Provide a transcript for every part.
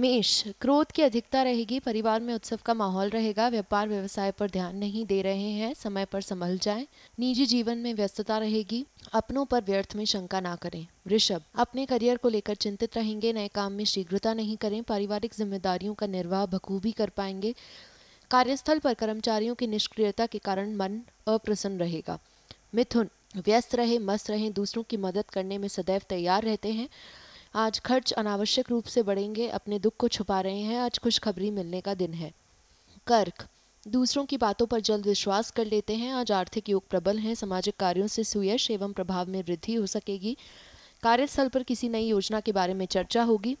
मेष क्रोध की अधिकता रहेगी परिवार में उत्सव का माहौल रहेगा व्यापार व्यवसाय पर ध्यान नहीं दे रहे हैं समय पर संभल जाएं निजी जीवन में व्यस्तता रहेगी अपनों पर व्यर्थ में शंका ना करें वृषभ अपने करियर को लेकर चिंतित रहेंगे नए काम में शीघ्रता नहीं करें पारिवारिक जिम्मेदारियों का निर्वाह बखूबी कर पाएंगे कार्यस्थल पर कर्मचारियों की निष्क्रियता के कारण मन अप्रसन्न रहेगा मिथुन व्यस्त रहे मस्त रहे दूसरों की मदद करने में सदैव तैयार रहते हैं आज खर्च अनावश्यक रूप से बढ़ेंगे अपने दुख को छुपा रहे हैं आज खुशखबरी मिलने का दिन है कर्क दूसरों की बातों पर जल्द विश्वास कर लेते हैं आज आर्थिक योग प्रबल हैं सामाजिक कार्यों से सुयश एवं प्रभाव में वृद्धि हो सकेगी कार्यस्थल पर किसी नई योजना के बारे में चर्चा होगी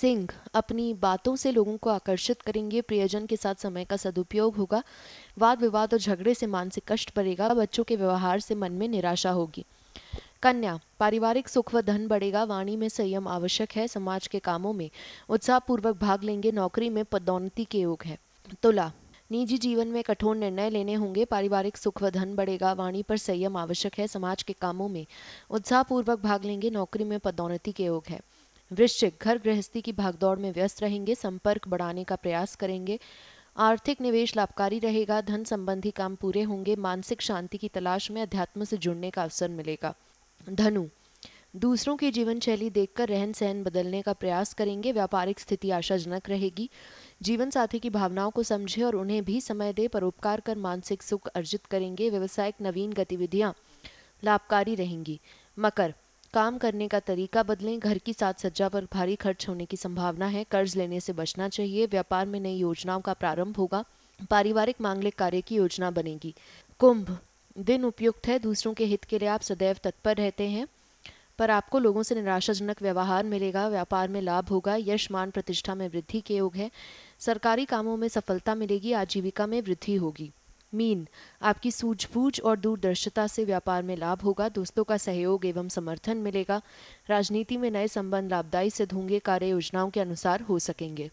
सिंह अपनी बातों से लोगों को आकर्षित करेंगे प्रियजन के साथ समय का सदुपयोग होगा वाद विवाद और झगड़े से मानसिक कष्ट पड़ेगा बच्चों के व्यवहार से मन में निराशा होगी कन्या पारिवारिक सुख व धन बढ़ेगा वाणी में संयम आवश्यक है समाज के कामों में उत्साहपूर्वक भाग लेंगे नौकरी में पदोन्नति के योग है तुला निजी जीवन में कठोर निर्णय लेने होंगे पारिवारिक सुख व धन बढ़ेगा वाणी पर संयम आवश्यक है समाज के कामों में उत्साहपूर्वक भाग लेंगे नौकरी में पदोन्नति के योग है वृश्चिक घर गृहस्थी की भागदौड़ में व्यस्त रहेंगे संपर्क बढ़ाने का प्रयास करेंगे आर्थिक निवेश लाभकारी रहेगा धन संबंधी काम पूरे होंगे मानसिक शांति की तलाश में अध्यात्म से जुड़ने का अवसर मिलेगा धनु दूसरों की जीवन शैली देखकर रहन सहन बदलने का प्रयास करेंगे व्यापारिक स्थिति आशाजनक रहेगी जीवन साथी की भावनाओं को समझे और उन्हें भी समय दे परोपकार कर मानसिक सुख अर्जित करेंगे व्यवसायिक नवीन गतिविधियां लाभकारी रहेंगी मकर काम करने का तरीका बदलें घर की साथ सज्जा पर भारी खर्च होने की संभावना है कर्ज लेने से बचना चाहिए व्यापार में नई योजनाओं का प्रारंभ होगा पारिवारिक मांगलिक कार्य की योजना बनेगी कुंभ दिन उपयुक्त है दूसरों के हित के लिए आप सदैव तत्पर रहते हैं पर आपको लोगों से निराशाजनक व्यवहार मिलेगा व्यापार में लाभ होगा यश मान प्रतिष्ठा में वृद्धि के योग है सरकारी कामों में सफलता मिलेगी आजीविका में वृद्धि होगी मीन आपकी सूझबूझ और दूरदर्शिता से व्यापार में लाभ होगा दोस्तों का सहयोग एवं समर्थन मिलेगा राजनीति में नए संबंध लाभदायी सिद्ध होंगे कार्य योजनाओं के अनुसार हो सकेंगे